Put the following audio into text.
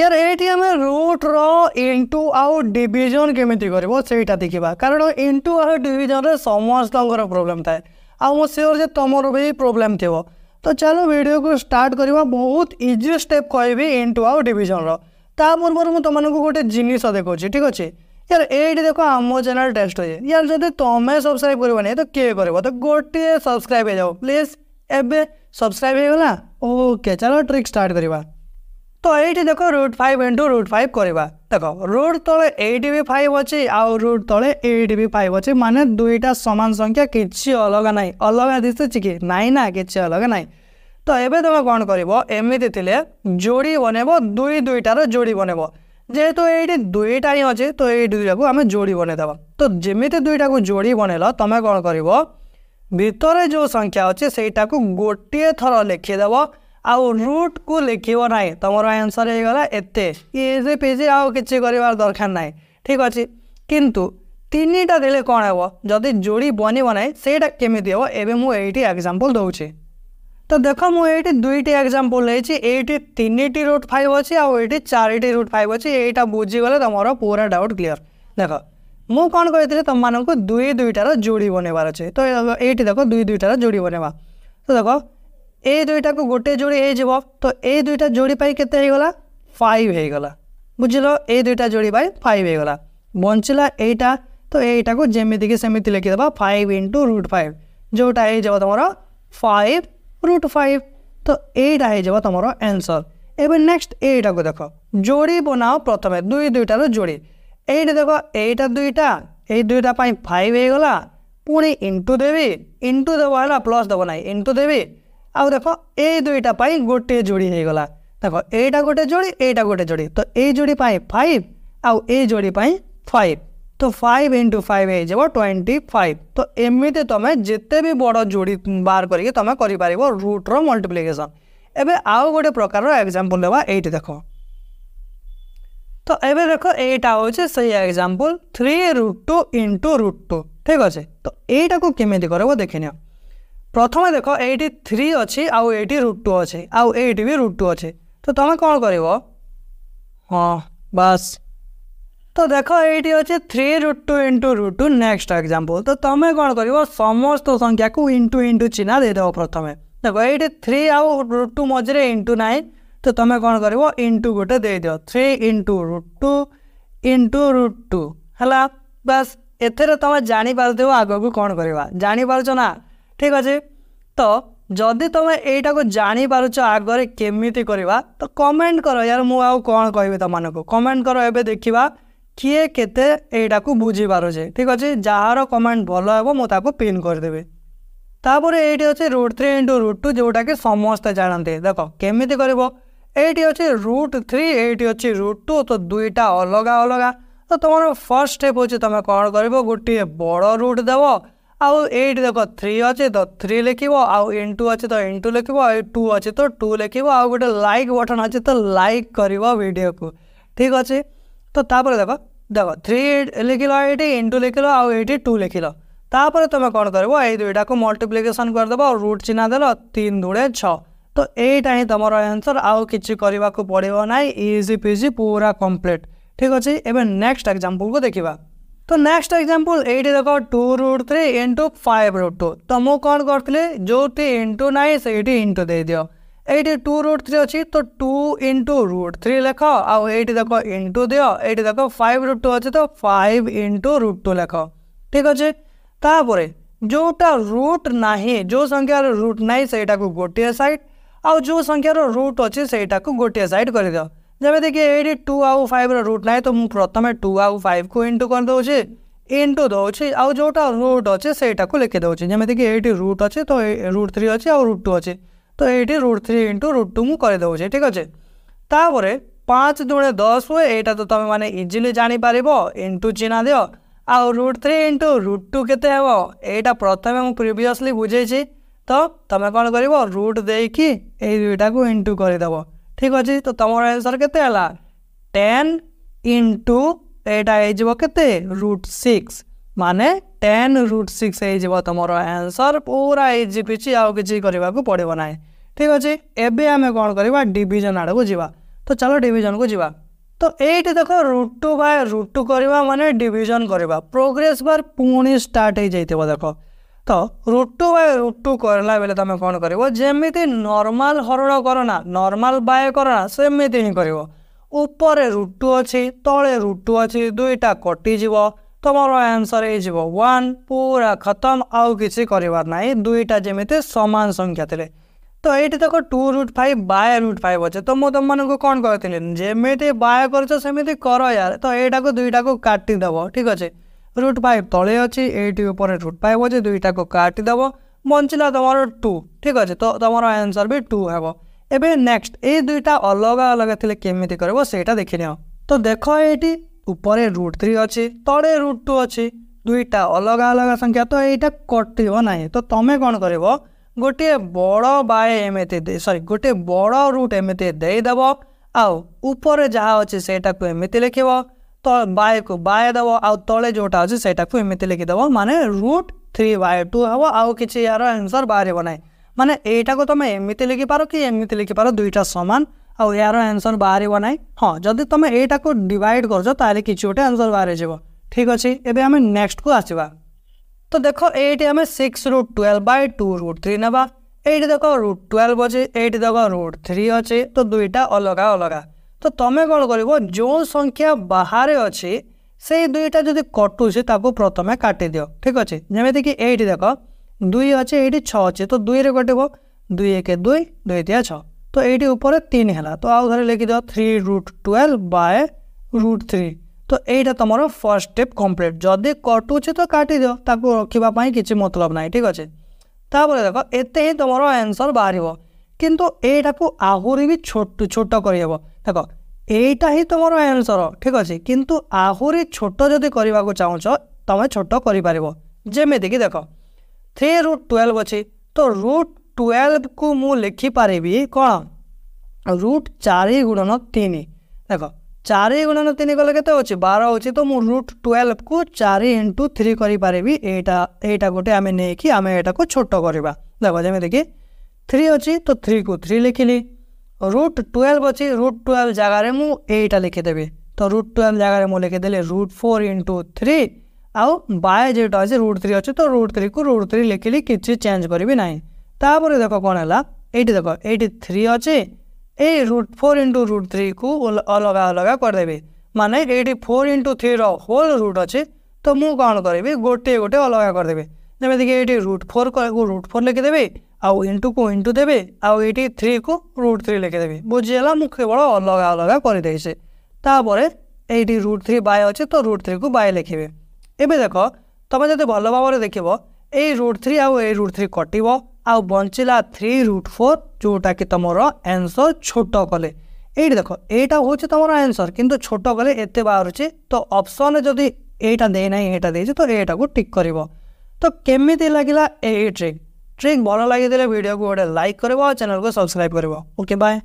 ୟାର ଏଇଠି ଆମେ ରୁଟ୍ର ଇଣ୍ଟୁ ଆଉ ଡିଭିଜନ୍ କେମିତି କରିବ ସେଇଟା ଦେଖିବା କାରଣ ଇଣ୍ଟୁ ଆଉ ଡିଭିଜନ୍ରେ ସମସ୍ତଙ୍କର ପ୍ରୋବ୍ଲେମ୍ ଥାଏ ଆଉ ମୁଁ ସିଓର୍ ଯେ ତୁମର ବି ପ୍ରୋବ୍ଲେମ୍ ଥିବ ତ ଚାଲ ଭିଡ଼ିଓକୁ ଷ୍ଟାର୍ଟ କରିବା ବହୁତ ଇଜି ଷ୍ଟେପ୍ କହିବି ଇଣ୍ଟୁ ଆଉ ଡିଭିଜନ୍ର ତା ପୂର୍ବରୁ ମୁଁ ତୁମମାନଙ୍କୁ ଗୋଟେ ଜିନିଷ ଦେଖାଉଛି ଠିକ୍ ଅଛି ୟାର ଏଇଠି ଦେଖ ଆମ ଚ୍ୟାନେଲ୍ ଟେଷ୍ଟ ହୋଇଛି ୟାର ଯଦି ତୁମେ ସବସ୍କ୍ରାଇବ୍ କରିବନି ତ କିଏ କରିବ ତ ଗୋଟିଏ ସବସ୍କ୍ରାଇବ୍ ହେଇଯାଉ ପ୍ଲିଜ୍ ଏବେ ସବସ୍କ୍ରାଇବ୍ ହେଇଗଲା ଓକେ ଚାଲ ଟ୍ରିକ୍ ଷ୍ଟାର୍ଟ କରିବା तो ये देख root five into root five करवा देख रुट तले एट भी फाइव अच्छे आउ रुट तले एट भी फाइव अच्छे मानने दुईटा सामान संख्या कि अलग ना अलग दिशुची कि नाई ना कि अलग ना तो ये तुम कौन करमती जोड़ी बनब दुई दुईटार जोड़ी बनब যেহেতু ये दुईटा ही अच्छे तो এই দুইটাকে আমি যোড়ি বনে দেবা তো যেমিতি দুইটাকে যোড়ি বনেল তুমি কোণ করব ভিতরে যে সংখ্যা অছে সেইটাকে গোটিয়ে থর লিখি দেব ଆଉ ରୁଟ୍କୁ ଲେଖିବ ନାହିଁ ତୁମର ଆନ୍ସର୍ ହେଇଗଲା ଏତେ ଏ ପିଜି ଆଉ କିଛି କରିବାର ଦରକାର ନାହିଁ ଠିକ୍ ଅଛି କିନ୍ତୁ ତିନିଟା ଦେଲେ କ'ଣ ହେବ ଯଦି ଯୋଡ଼ି ବନିବ ନାହିଁ ସେଇଟା କେମିତି ହେବ ଏବେ ମୁଁ ଏଇଠି ଏକ୍ଜାମ୍ପଲ୍ ଦେଉଛି ତ ଦେଖ ମୁଁ ଏଇଠି ଦୁଇଟି ଏକ୍ଜାମ୍ପଲ୍ ନେଇଛି ଏଇଠି ତିନିଟି ରୁଟ୍ ଫାଇଭ୍ ଅଛି ଆଉ ଏଇଠି ଚାରିଟି ରୁଟ୍ ଫାଇଭ୍ ଅଛି ଏଇଟା ବୁଝିଗଲେ ତୁମର ପୁରା ଡାଉଟ୍ କ୍ଲିଅର୍ ଦେଖ ମୁଁ କ'ଣ କହିଥିଲି ତୁମମାନଙ୍କୁ ଦୁଇ ଦୁଇଟାର ଯୋଡ଼ି ବନେଇବାର ଅଛି ତ ଏଇଠି ଦେଖ ଦୁଇ ଦୁଇଟାର ଯୋଡ଼ି ବନେଇବା ତ ଦେଖ ଏ ଦୁଇଟାକୁ ଗୋଟିଏ ଯୋଡ଼ି ହେଇଯିବ ତ ଏ ଦୁଇଟା ଯୋଡ଼ି ପାଇଁ କେତେ ହେଇଗଲା ଫାଇଭ୍ ହେଇଗଲା ବୁଝିଲ ଏ ଦୁଇଟା ଯୋଡ଼ି ପାଇଁ ଫାଇଭ୍ ହେଇଗଲା ବଞ୍ଚିଲା ଏଇଟା ତ ଏଇଟାକୁ ଯେମିତିକି ସେମିତି ଲେଖିଦେବା ଫାଇଭ୍ ଇଣ୍ଟୁ ରୁଟ୍ ଫାଇଭ୍ ଯେଉଁଟା ହେଇଯିବ ତୁମର ଫାଇଭ୍ ରୁଟ୍ ଫାଇଭ୍ ତ ଏଇଟା ହେଇଯିବ ତୁମର ଆନ୍ସର୍ ଏବେ ନେକ୍ସଟ ଏଇଟାକୁ ଦେଖ ଯୋଡ଼ି ବନାଅ ପ୍ରଥମେ ଦୁଇ ଦୁଇଟାର ଯୋଡ଼ି ଏଇଟା ଦେଖ ଏଇଟା ଦୁଇଟା ଏଇ ଦୁଇଟା ପାଇଁ ଫାଇଭ୍ ହେଇଗଲା ପୁଣି ଇଣ୍ଟୁ ଦେବି ଇଣ୍ଟୁ ଦେବ ହେଲା ପ୍ଲସ୍ ଦେବ ନାହିଁ ଇଣ୍ଟୁ ଦେବି ଆଉ ଦେଖ ଏଇ ଦୁଇଟା ପାଇଁ ଗୋଟିଏ ଯୋଡ଼ି ହେଇଗଲା ଦେଖ এইটা গোটে জোড়ি এইটা গোটে জোড়ি তো এই জোড়ি পাই ফাইভ ଆଉ এই জোড়ি পাই ফাইভ তো ফাইভ ইন্টু ফাইভ হয়ে যাব টোয়েন্টি ফাইভ তো এমনিতে তুমি যেতে বি বড় জোড়ি বার করি তুমি করে পাব রুট্র মল্টিপ্লিকেসন এবে আউ গোটে প্রকার এক্সাম্পল দেওয়া এইটি দেখ তো এবে দেখ এইটা হচ্ছে সেই example three root two into root two ঠিক আছে তো এইটা কেমিতি করব দেখে নিও ପ୍ରଥମେ ଦେଖ ଏଇଟି ଥ୍ରୀ ଅଛି ଆଉ ଏଇଟି ରୁଟ୍ ଟୁ ଅଛି ଆଉ ଏଇଟି ବି ରୁଟ୍ ଟୁ ଅଛି ତ ତୁମେ କ'ଣ କରିବ ହଁ ବାସ୍ ତ ଦେଖ ଏଇଠି ଅଛି three root two into root two next example ତ ତୁମେ କ'ଣ କରିବ ସମସ୍ତ ସଂଖ୍ୟାକୁ ଇଣ୍ଟୁ ଇଣ୍ଟୁ ଚିହ୍ନା ଦେଇଦେବ ପ୍ରଥମେ ଦେଖ ଏଇଠି ଥ୍ରୀ ଆଉ ରୁଟ୍ ଟୁ ମଝିରେ ଇଣ୍ଟୁ ନାହିଁ ତ ତୁମେ କ'ଣ କରିବ ଇଣ୍ଟୁ ଗୋଟେ ଦେଇଦିଅ three into root two into root two ହେଲା ବାସ୍ ଏଥିରେ ତୁମେ ଜାଣିପାରୁଥିବ ଆଗକୁ କ'ଣ କରିବା ଜାଣିପାରୁଛ ନା ঠিক আছে ତ ଯଦି ତୁମେ ଏଇଟାକୁ ଜାଣିପାରୁଛ ଆଗରେ କେମିତି କରିବା ତ କମେଣ୍ଟ କର ୟାର ମୁଁ ଆଉ କ'ଣ କହିବି ତୁମମାନଙ୍କୁ କମେଣ୍ଟ କର ଏବେ ଦେଖିବା କିଏ କେତେ ଏଇଟାକୁ ବୁଝିପାରୁଛେ ଠିକ୍ ଅଛି ଯାହାର କମେଣ୍ଟ ଭଲ ହେବ ମୁଁ ତାକୁ ପିନ୍ କରିଦେବି ତାପରେ ଏଇଠି ଅଛି root three into root two ଯେଉଁଟାକି ସମସ୍ତେ ଜାଣନ୍ତି ଦେଖ କେମିତି କରିବ ଏଇଠି ଅଛି ରୁଟ୍ ଥ୍ରୀ ଏଇଠି ଅଛି ରୁଟ୍ ଟୁ ତ ଦୁଇଟା ଅଲଗା ଅଲଗା ତ ତୁମର ଫର୍ଷ୍ଟ ଷ୍ଟେପ୍ ହେଉଛି ତୁମେ କ'ଣ କରିବ ଗୋଟିଏ ବଡ଼ ରୁଟ୍ ଦେବ आउँ देख थ्री अहिले त थ्री लेखि आउ इन्टु अहिले त इन्टु लेखि टु अहिले त टु तो आउँ गटन अहिले त लक भिडियो ठिक अहिले ती लेखि लि इन्टु लेखि ल आउ टु लेखि त तर तन कही दुईटाको मल्टिप्लिकेसन गरिदेब रुट चिह्ना छ तन्सर आउँ कि पर्व इजी इजिपिजि पूरा कम्प्लिट ठिक नेक्स्ट एक्सट को देखा तो नेक्स्ट एग्जांपल एटी देख two root three into five root two तो मुझे कौन करी जो इंटु ना से इंटु दे दि ये टू रुट थ्री अच्छी तो टू इंटु रुट थ्री लेख आठ देख इंटु दि ये देख फाइव रुट टू अच्छे तो फाइव इंटु रुट टू लेख ठीक अच्छे तापर जोटा रुट ना जो संख्यार रुट ना से गोटे सैड आ जो संख्यार रुट अच्छे से गोटे सैड कर दि जब देखिए एट टू आउ फाइव रुट ना तो प्रथम टू आउ फाइव को इंटू कर दौचे ইন্টু দেছি আউ যেটা রুট অছে সেইটাকে লিখে দেছি যেমিকি এইটি রুট অছে তো রুট থ্রি অছে আউ রুট টু অছে তো এইটি root three into root two মু করে দেছি ঠিক আছে তাপরে পাঁচ দুণে দশ হুয়ে এইটা তো তুমি মানে ইজিলি জাঁপার ইন্টু চিহ্ন দিও আউ root three into root two কেতে হব এইটা প্রথমে মু প্রিভিয়সলি বুঝেছি তো তুমি কোণ করব রুট দিয়ে এই দুইটা ইন্টু করে দেব ठीक अच्छे तो तुम आंसर के टेन इंटू यहाँ के रुट सिक्स मान टेन रुट सिक्स तुम आंसर पूरा इजी पीछे आगे पड़े ना ठीक अच्छे एवं आम कौन करवा डिजन आड़क जावा तो चलो डिजन को जी तो ये देख root two by root two करवा मानने डिजन करवा प्रोग्रेस बार पुणी स्टार्ट हो जाइए देख ତ root two by root two କରିଲା ବେଳେ ତୁମେ କ'ଣ କରିବ ଯେମିତି ନର୍ମାଲ ହରଣ କରନା ନର୍ମାଲ ବାଏ କରନା ସେମିତି ହିଁ କରିବ ଉପରେ ରୁଟ୍ ଟୁ ଅଛି ତଳେ ରୁଟ୍ ଟୁ ଅଛି ଦୁଇଟା କଟିଯିବ ତୁମର ଆନ୍ସର୍ ହେଇଯିବ ୱାନ୍ ପୁରା ଖତମ ଆଉ କିଛି କରିବାର ନାହିଁ ଦୁଇଟା ଯେମିତି ସମାନ ସଂଖ୍ୟା ଥିଲେ ତ ଏଇଠି ଦେଖ two root five by root five ଅଛି ତ ମୁଁ ତୁମମାନଙ୍କୁ କ'ଣ କହିଥିଲି ଯେମିତି ବାଏ କରିଛ ସେମିତି କର ୟାର ତ ଏଇଟାକୁ ଦୁଇଟାକୁ କାଟିଦେବ ଠିକ୍ ଅଛି রুট ফাইভ তলে অছি এইটি উপরে রুট ফাইভ অছে দুইটাকে কাটি দেব বঞ্চিলা তোমার টু ঠিক আছে তো তোমার আনসর বি টু হব এবে নেক্সট এই দুইটা অলগা অলগা থিলে কেমিতি করব সেইটা দেখি নিও তো দেখ এইটি উপরে রুট থ্রি অছি তলে রুট টু অছি দুইটা অলগা অলগা সংখ্যা তো এইটা কটিব না তো তুমি কোণ করব ଗୋଟିଏ ବଡ଼ ବାଏ ଏମିତି ସରି ଗୋଟିଏ ବଡ଼ ରୁଟ୍ ଏମିତି ଦେଇଦେବ ଆଉ ଉପରେ ଯାହା ଅଛି ସେଇଟାକୁ ଏମିତି ଲେଖିବ ಬಾಯಕು ಬಾಯದವ ಅವು ತೊಳೆ ಜೋಟ ಆಜು ಸೈಟಾಕು ಎಮಿತಿ ଲେଖିଦେବ ମାନେ ରୁଟ୍ ଥ୍ରୀ ବାଏ ଟୁ ହେବ ଆଉ କିଛି ଏହାର ଆନ୍ସର୍ ବାହାରିବ ନାହିଁ ମାନେ ଏଇଟାକୁ ତୁମେ ଏମିତି ଲେଖିପାର କି ଏମିତି ଲେଖିପାର ଦୁଇଟା ସମାନ ଆଉ ଏହାର ଆନ୍ସର୍ ବାହାରିବ ନାହିଁ ହଁ ଯଦି ତୁମେ ଏଇଟାକୁ ଡିଭାଇଡ଼ କରୁଛ ତାହେଲେ କିଛି ଗୋଟେ ଆନ୍ସର୍ ବାହାରିଯିବ ଠିକ୍ ଅଛି ଏବେ ଆମେ ନେକ୍ସଟକୁ ଆସିବା ତ ଦେଖ ଏଇଠି ଆମେ six root twelve by two root three ନେବା ଏଇଠି ଦେଖ ରୁଟ୍ ଟୁଏଲ୍ଭ ଅଛି ଏଇଠି ଦେଖ ରୁଟ୍ ଥ୍ରୀ ଅଛି ତ ଦୁଇଟା ଅଲଗା ଅଲଗା তো ତୁମେ କ'ଣ କରିବ ଯେଉଁ ସଂଖ୍ୟା ବାହାରେ ଅଛି ସେଇ ଦୁଇଟା ଯଦି କଟୁଛି ତାକୁ ପ୍ରଥମେ କାଟିଦିଅ ଠିକ୍ ଅଛି ଯେମିତିକି ଏଇଠି ଦେଖ ଦୁଇ ଅଛି ଏଇଠି ଛଅ ଅଛି ତ ଦୁଇରେ କଟିବ ଦୁଇ ଏକ ଦୁଇ ଦୁଇ ଦିଆ ଛଅ ତ ଏଇଠି ଉପରେ ତିନି ହେଲା ତ ଆଉ ଥରେ ଲେଖିଦିଅ three root twelve by root three ତ ଏଇଟା ତୁମର ଫର୍ଷ୍ଟ ଷ୍ଟେପ୍ କମ୍ପ୍ଲିଟ୍ ଯଦି କଟୁଛି ତ କାଟିଦିଅ ତାକୁ ରଖିବା ପାଇଁ କିଛି ମତଲବ ନାହିଁ ଠିକ୍ ଅଛି ତାପରେ ଦେଖ ଏତେ ହିଁ ତୁମର ଆନ୍ସର୍ ବାହାରିବ କିନ୍ତୁ ଏଇଟାକୁ ଆହୁରି ବି ଛୋଟ ଛୋଟ କରିହେବ দেখ এইটা ହିଁ ତୁମର ଆନ୍ସର ଠିକ୍ ଅଛି କିନ୍ତୁ ଆହୁରି ଛୋଟ ଯଦି କରିବାକୁ ଚାହୁଁଛ ତୁମେ ଛୋଟ କରିପାରିବ ଯେମିତିକି ଦେଖ ଥ୍ରୀ ରୁଟ୍ ଟୁଏଲ୍ଭ ଅଛି ତ ରୁଟ୍ ଟୁଏଲ୍ଭକୁ ମୁଁ ଲେଖିପାରିବି କ'ଣ ରୁଟ୍ ଚାରି ଗୁଣନ ତିନି ଦେଖ ଚାରି ଗୁଣନ ତିନି କଲେ କେତେ ଅଛି ବାର ଅଛି ତ ମୁଁ ରୁଟ୍ ଟୁଏଲ୍ଭକୁ ଚାରି ଇଣ୍ଟୁ ଥ୍ରୀ କରିପାରିବି ଏଇଟା ଏଇଟା ଗୋଟେ ଆମେ ନେଇକି ଆମେ ଏଇଟାକୁ ଛୋଟ କରିବା ଦେଖ ଯେମିତିକି ଥ୍ରୀ ଅଛି ତ ଥ୍ରୀକୁ ଥ୍ରୀ ଲେଖିଲି ରୁଟ୍ ଟୁଏଲ୍ଭ ଅଛି ରୁଟ୍ ଟୁଏଲ୍ଭ ଜାଗାରେ ମୁଁ ଏଇଟା ଲେଖିଦେବି ତ ରୁଟ୍ ଟୁଏଲ୍ଭ ଜାଗାରେ ମୁଁ ଲେଖିଦେଲି ରୁଟ୍ ଫୋର୍ ଇଣ୍ଟୁ ଥ୍ରୀ ଆଉ ବାଏ ଯେଉଁଟା ଅଛି ରୁଟ୍ ଥ୍ରୀ ଅଛି ତ ରୁଟ୍ ଥ୍ରୀକୁ ରୁଟ୍ ଥ୍ରୀ ଲେଖିଲି କିଛି ଚେଞ୍ଜ କରିବି ନାହିଁ ତାପରେ ଦେଖ କ'ଣ ହେଲା ଏଇଠି ଦେଖ ଏଇଠି ଥ୍ରୀ ଅଛି ଏଇ ରୁଟ୍ ଫୋର୍ ଇଣ୍ଟୁ ରୁଟ୍ ଥ୍ରୀକୁ ଅଲଗା ଅଲଗା କରିଦେବି ମାନେ ଏଇଠି ଫୋର୍ ଇଣ୍ଟୁ ଥ୍ରୀର ହୋଲ୍ ରୁଟ୍ ଅଛି ତ ମୁଁ କ'ଣ କରିବି ଗୋଟିଏ ଗୋଟିଏ ଅଲଗା କରିଦେବି ଯେମିତିକି ଏଇଠି ରୁଟ୍ ଫୋର୍ ରୁଟ୍ ଫୋର୍ ଲେଖିଦେବି ଆଉ ଇଣ୍ଟୁକୁ ଇଣ୍ଟୁ ଦେବେ ଆଉ ଏଇଠି ଥ୍ରୀକୁ ରୁଟ୍ ଥ୍ରୀ ଲେଖିଦେବେ ବୁଝିହେଲା ମୁଁ କେବଳ ଅଲଗା ଅଲଗା କରିଦେଇଛି ତାପରେ ଏଇଠି ରୁଟ୍ ଥ୍ରୀ ବାଏ ଅଛି ତ ରୁଟ୍ ଥ୍ରୀକୁ ବାଏ ଲେଖିବେ ଏବେ ଦେଖ ତୁମେ ଯଦି ଭଲ ଭାବରେ ଦେଖିବ ଏଇ ରୁଟ୍ ଥ୍ରୀ ଆଉ ଏଇ ରୁଟ୍ ଥ୍ରୀ କଟିବ ଆଉ ବଞ୍ଚିଲା ଥ୍ରୀ ରୁଟ୍ ଫୋର୍ ଯେଉଁଟାକି ତୁମର ଆନ୍ସର୍ ଛୋଟ କଲେ এইটা দেখো এইটা হচ্ছে তোমার আনসর কিন্তু ছোট গেলে এতে বাহারুছে তো অপশনে যদি এইটা দেয় নাই এটা দিয়েছে তো এইটাকে ঠিক করব তো কেমিতি লাগিলা এই ট্রিক ट्रिक भल लगे भिडियो को गोटे लाइक कर चैनल को सब्सक्राइब कर ओके बाय